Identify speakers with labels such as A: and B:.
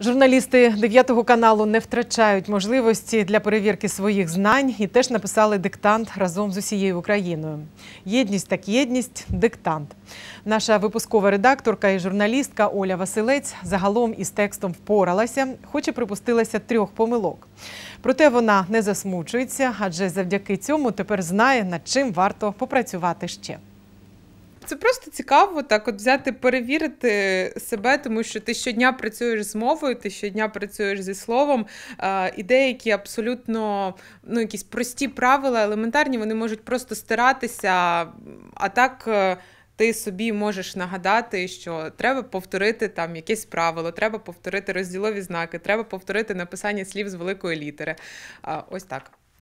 A: Журналісти 9 каналу не втрачають можливості для перевірки своїх знань і теж написали диктант разом з усією Україною. Єдність так єдність диктант. Наша випускова редакторка і журналістка Оля Василець загалом із текстом впоралася, хоч і припустилася трьох помилок. Проте вона не засмучується, адже завдяки цьому тепер знає, над чим варто попрацювати ще.
B: Це просто цікаво так от взяти, перевірити себе, тому що ти щодня працюєш з мовою, ти щодня працюєш зі словом. І деякі абсолютно ну, якісь прості правила, елементарні, вони можуть просто стиратися. А так. Е, ти собі можеш нагадати, що треба повторити там якесь правило, треба повторити розділові знаки, треба повторити написання слів з великої літери. Ось так.